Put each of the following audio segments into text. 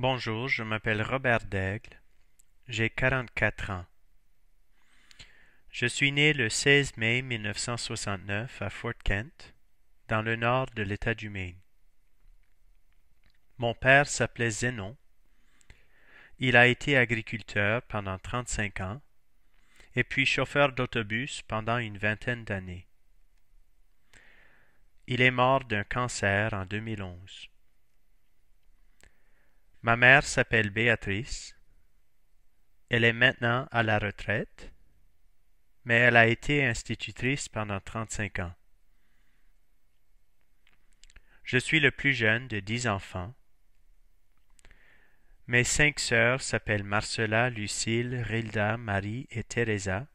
Bonjour, je m'appelle Robert Daigle. J'ai 44 ans. Je suis né le 16 mai 1969 à Fort Kent, dans le nord de l'État du Maine. Mon père s'appelait Zénon. Il a été agriculteur pendant 35 ans et puis chauffeur d'autobus pendant une vingtaine d'années. Il est mort d'un cancer en 2011. Ma mère s'appelle Béatrice. Elle est maintenant à la retraite, mais elle a été institutrice pendant 35 ans. Je suis le plus jeune de dix enfants. Mes cinq sœurs s'appellent Marcella, Lucille, Rilda, Marie et Teresa.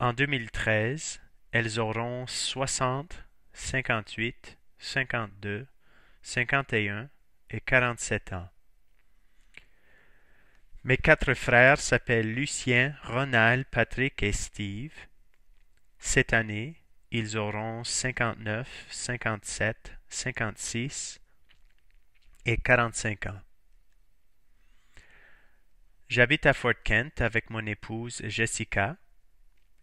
En 2013, elles auront 60, 58, 52, 51, et quarante-sept ans. Mes quatre frères s'appellent Lucien, Ronald, Patrick et Steve. Cette année, ils auront cinquante-neuf, cinquante-sept, cinquante-six et quarante-cinq ans. J'habite à Fort Kent avec mon épouse Jessica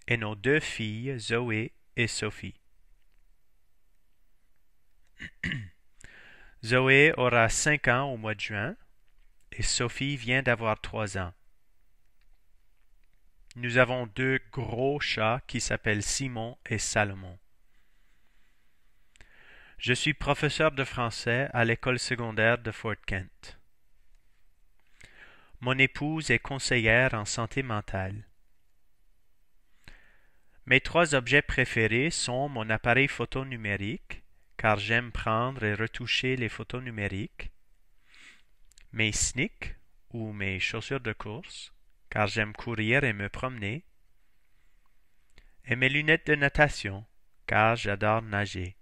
et nos deux filles Zoé et Sophie. Zoé aura cinq ans au mois de juin et Sophie vient d'avoir trois ans. Nous avons deux gros chats qui s'appellent Simon et Salomon. Je suis professeur de français à l'école secondaire de Fort Kent. Mon épouse est conseillère en santé mentale. Mes trois objets préférés sont mon appareil photo numérique, car j'aime prendre et retoucher les photos numériques, mes sneaks ou mes chaussures de course, car j'aime courir et me promener, et mes lunettes de natation, car j'adore nager.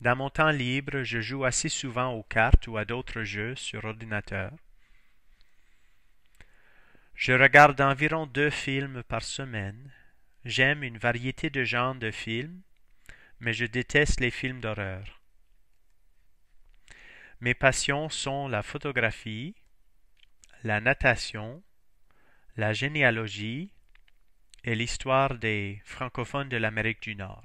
Dans mon temps libre, je joue assez souvent aux cartes ou à d'autres jeux sur ordinateur. Je regarde environ deux films par semaine. J'aime une variété de genres de films mais je déteste les films d'horreur. Mes passions sont la photographie, la natation, la généalogie et l'histoire des francophones de l'Amérique du Nord.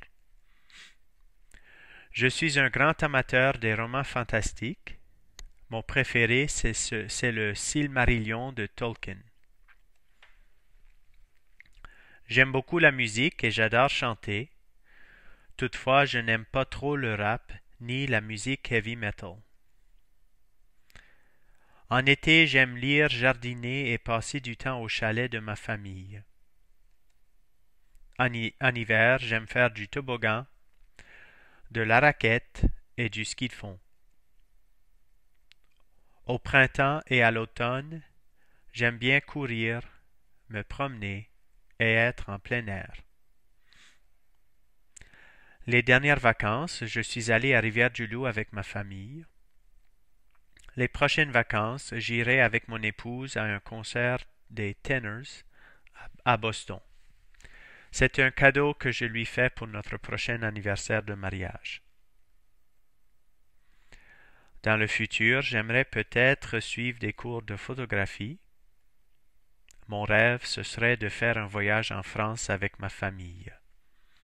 Je suis un grand amateur des romans fantastiques. Mon préféré, c'est le Silmarillion de Tolkien. J'aime beaucoup la musique et j'adore chanter. Toutefois je n'aime pas trop le rap ni la musique heavy metal. En été j'aime lire, jardiner et passer du temps au chalet de ma famille. En, hiver j'aime faire du toboggan, de la raquette et du ski de fond. Au printemps et à l'automne, j'aime bien courir, me promener et être en plein air. Les dernières vacances, je suis allé à Rivière-du-Loup avec ma famille. Les prochaines vacances, j'irai avec mon épouse à un concert des Tenors à Boston. C'est un cadeau que je lui fais pour notre prochain anniversaire de mariage. Dans le futur, j'aimerais peut-être suivre des cours de photographie. Mon rêve, ce serait de faire un voyage en France avec ma famille.